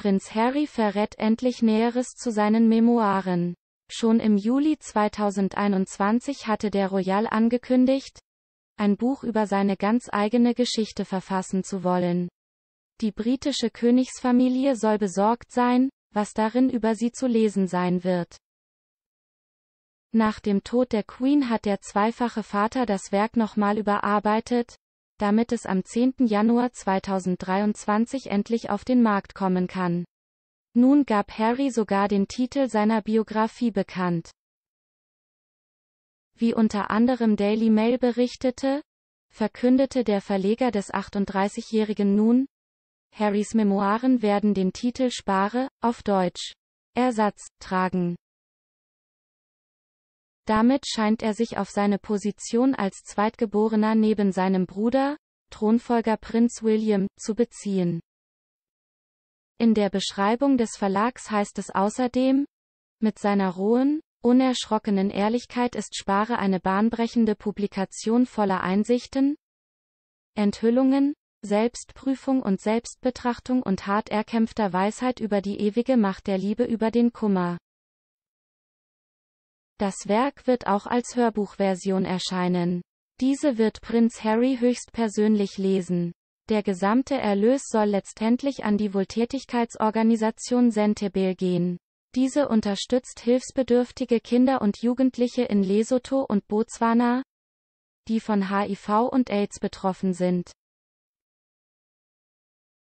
Prinz Harry verrät endlich Näheres zu seinen Memoiren. Schon im Juli 2021 hatte der Royal angekündigt, ein Buch über seine ganz eigene Geschichte verfassen zu wollen. Die britische Königsfamilie soll besorgt sein, was darin über sie zu lesen sein wird. Nach dem Tod der Queen hat der zweifache Vater das Werk nochmal überarbeitet, damit es am 10. Januar 2023 endlich auf den Markt kommen kann. Nun gab Harry sogar den Titel seiner Biografie bekannt. Wie unter anderem Daily Mail berichtete, verkündete der Verleger des 38-Jährigen nun, Harrys Memoiren werden den Titel Spare, auf Deutsch, Ersatz, tragen. Damit scheint er sich auf seine Position als Zweitgeborener neben seinem Bruder, Thronfolger Prinz William, zu beziehen. In der Beschreibung des Verlags heißt es außerdem, mit seiner rohen, unerschrockenen Ehrlichkeit ist Spare eine bahnbrechende Publikation voller Einsichten, Enthüllungen, Selbstprüfung und Selbstbetrachtung und hart erkämpfter Weisheit über die ewige Macht der Liebe über den Kummer. Das Werk wird auch als Hörbuchversion erscheinen. Diese wird Prinz Harry höchstpersönlich lesen. Der gesamte Erlös soll letztendlich an die Wohltätigkeitsorganisation Sentebel gehen. Diese unterstützt hilfsbedürftige Kinder und Jugendliche in Lesotho und Botswana, die von HIV und AIDS betroffen sind.